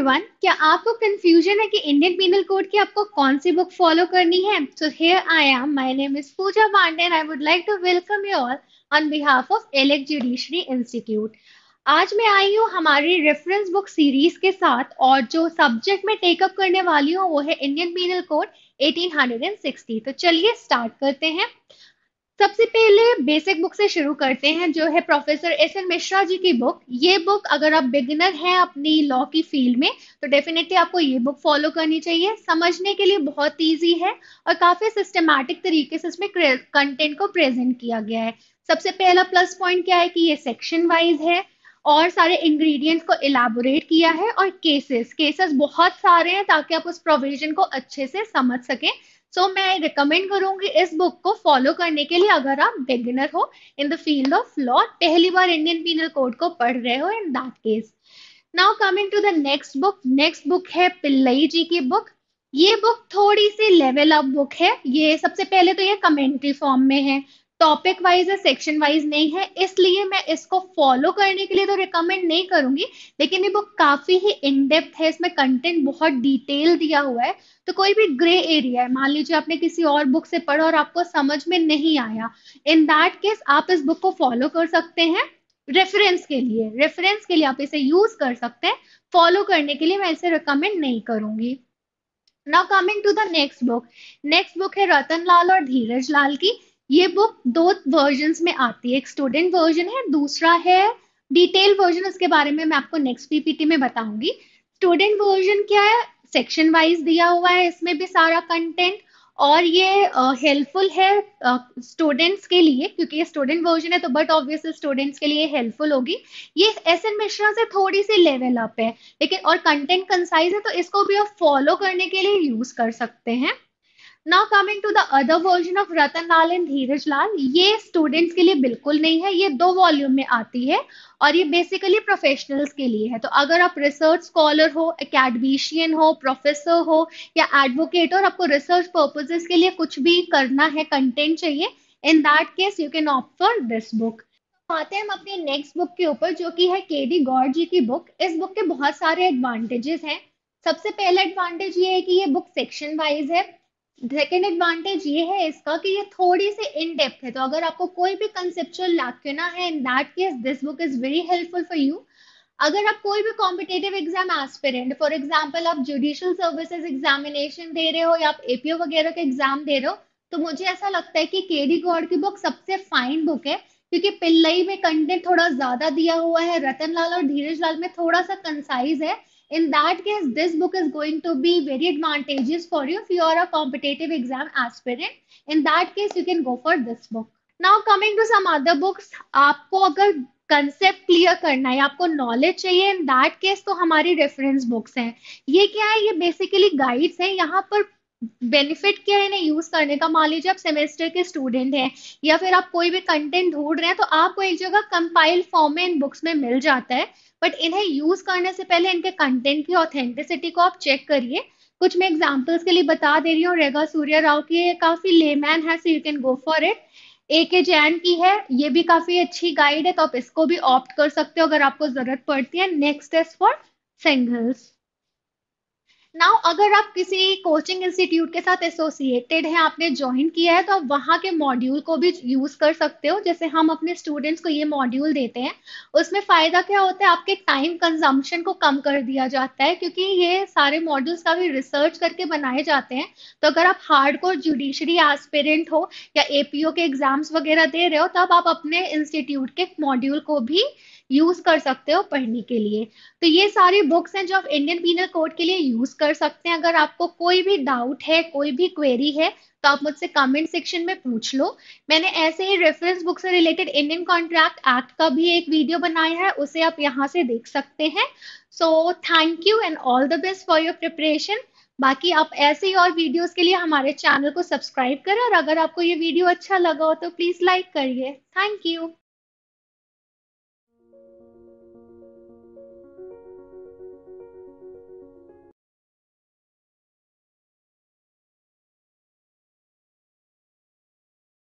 everyone क्या आपको confusion है कि इंडियन पीनल कोड की आपको कौन सी बुक फॉलो करनी है so here I am my name is Pooja Pandey and I would like to welcome you all on behalf of elect judiciary institute आज मैं आई हूँ हमारी रेफरेंस बुक सीरीज के साथ और जो सब्जेक्ट में टेकअप करने वाली हूँ वो है इंडियन पीनल कोड 1860 तो चलिए स्टार्ट करते हैं सबसे पहले बेसिक बुक से शुरू करते हैं जो है professor S N Mishra ji की बुक ये बुक अगर आप बिगिनर हैं अपनी लॉ की फील्ड में तो डेफिनेटली आपको ये बुक फॉलो करनी चाहिए समझने के लिए बहुत ईजी है और काफ़ी सिस्टमैटिक तरीके से इसमें कंटेंट को प्रेजेंट किया गया है सबसे पहला प्लस पॉइंट क्या है कि ये सेक्शन वाइज है और सारे इंग्रेडिएंट्स को इलाबोरेट किया है और केसेस केसेस बहुत सारे हैं ताकि आप उस प्रोविजन को अच्छे से समझ सकें सो so, मैं रिकमेंड करूंगी इस बुक को फॉलो करने के लिए अगर आप बिगिनर हो in the field of law पहली बार इंडियन पीनल कोड को पढ़ रहे हो in that case now coming to the next book next book है पिल्लई जी की बुक ये बुक थोड़ी सी लेवल अप बुक है ये सबसे पहले तो ये कमेंट्री फॉर्म में है टॉपिक वाइज है सेक्शन वाइज नहीं है इसलिए मैं इसको फॉलो करने के लिए तो रिकमेंड नहीं करूंगी लेकिन ये बुक काफी ही इनडेप्थ है इसमें कंटेंट बहुत डिटेल दिया हुआ है तो कोई भी ग्रे एरिया है मान लीजिए आपने किसी और बुक से पढ़ा और आपको समझ में नहीं आया इन दैट केस आप इस बुक को फॉलो कर सकते हैं रेफरेंस के लिए रेफरेंस के लिए आप इसे यूज कर सकते हैं फॉलो करने के लिए मैं इसे रिकमेंड नहीं करूंगी now coming to the next book next book है रतन लाल और धीरज लाल की ये बुक दो वर्जन में आती है एक स्टूडेंट वर्जन है दूसरा है डिटेल वर्जन उसके बारे में मैं आपको नेक्स्ट पीपीटी में बताऊंगी स्टूडेंट वर्जन क्या है सेक्शन वाइज दिया हुआ है इसमें भी सारा कंटेंट और ये हेल्पफुल uh, है स्टूडेंट्स uh, के लिए क्योंकि ये स्टूडेंट वर्जन है तो बट ऑब्वियसली स्टूडेंट्स के लिए हेल्पफुल होगी ये एस एन मिश्रा से थोड़ी सी लेवल अप है लेकिन और कंटेंट कंसाइज है तो इसको भी आप फॉलो करने के लिए यूज कर सकते हैं now coming to the other version of Ratan Lal and Dheeraj Lal ये स्टूडेंट्स के लिए बिल्कुल नहीं है ये दो वॉल्यूम में आती है और ये बेसिकली प्रोफेशनल्स के लिए है तो अगर आप रिसर्च स्कॉलर हो एकेडमिशियन हो प्रोफेसर हो या एडवोकेट और आपको रिसर्च पर्पजेस के लिए कुछ भी करना है कंटेंट चाहिए in that case you can opt for this book आते हैं हम अपने नेक्स्ट बुक के ऊपर जो कि है के डी गौड़ जी की बुक इस बुक के बहुत सारे एडवांटेजेस हैं सबसे पहला एडवांटेज ये है कि ये बुक सेक्शन वाइज है सेकेंड एडवांटेज ये है इसका कि ये थोड़ी सी इन डेप्थ है तो अगर आपको कोई भी कंसेप्चुअल लाक्यूना है in that case this book is very helpful for you अगर आप कोई भी competitive exam aspirant for example आप जुडिशियल सर्विसेज एग्जामिनेशन दे रहे हो या आप एपीओ वगैरह के एग्जाम दे रहे हो तो मुझे ऐसा लगता है कि डी गौड़ की बुक सबसे फाइन बुक है क्योंकि पिल्लई में कंटेंट थोड़ा ज्यादा दिया हुआ है रतन लाल और धीरज लाल में थोड़ा सा कंसाइज है in that case this book is going to be very advantageous for you if you are a competitive exam aspirant in that case you can go for this book now coming to some other books aapko agar concept clear करना है आपको knowledge चाहिए in that case तो हमारी reference books हैं ये क्या है ये बेसिकली गाइड्स हैं यहाँ पर बेनिफिट क्या है ना यूज करने का मान लीजिए आप सेमेस्टर के स्टूडेंट हैं या फिर आप कोई भी कंटेंट ढूंढ रहे हैं तो आपको एक जगह कंपाइल फॉर्म में इन बुक्स में मिल जाता है बट इन्हें यूज करने से पहले इनके कंटेंट की ऑथेंटिसिटी को आप चेक करिए कुछ मैं एग्जाम्पल्स के लिए बता दे रही हूँ रेगा सूर्य राव की काफी लेमैन है so you can go for it A K Jain की है ये भी काफी अच्छी गाइड है तो आप इसको भी ऑप्ट कर सकते हो अगर आपको जरूरत पड़ती है next is for singles now अगर आप किसी कोचिंग इंस्टीट्यूट के साथ एसोसिएटेड हैं आपने ज्वाइन किया है तो आप वहाँ के मॉड्यूल को भी यूज कर सकते हो जैसे हम अपने स्टूडेंट्स को ये मॉड्यूल देते हैं उसमें फायदा क्या होता है आपके टाइम कंजम्पशन को कम कर दिया जाता है क्योंकि ये सारे मॉड्यूल्स का भी रिसर्च करके बनाए जाते हैं तो अगर आप हार्ड कोर जुडिशरी एस्पेरेंट हो या एपीओ के एग्जाम्स वगैरह दे रहे हो तब आप अपने इंस्टीट्यूट के मॉड्यूल को भी यूज कर सकते हो पढ़ने के लिए तो ये सारी बुक्स हैं जो आप इंडियन पीनल कोड के लिए यूज कर सकते हैं अगर आपको कोई भी डाउट है कोई भी क्वेरी है तो आप मुझसे कमेंट सेक्शन में पूछ लो मैंने ऐसे ही रेफरेंस बुक से रिलेटेड इंडियन कॉन्ट्रैक्ट एक्ट का भी एक वीडियो बनाया है उसे आप यहाँ से देख सकते हैं so thank you and all the best for your preparation बाकी आप ऐसे ही और वीडियोस के लिए हमारे चैनल को सब्सक्राइब करें और अगर आपको ये वीडियो अच्छा लगा हो तो प्लीज़ लाइक करिए थैंक यू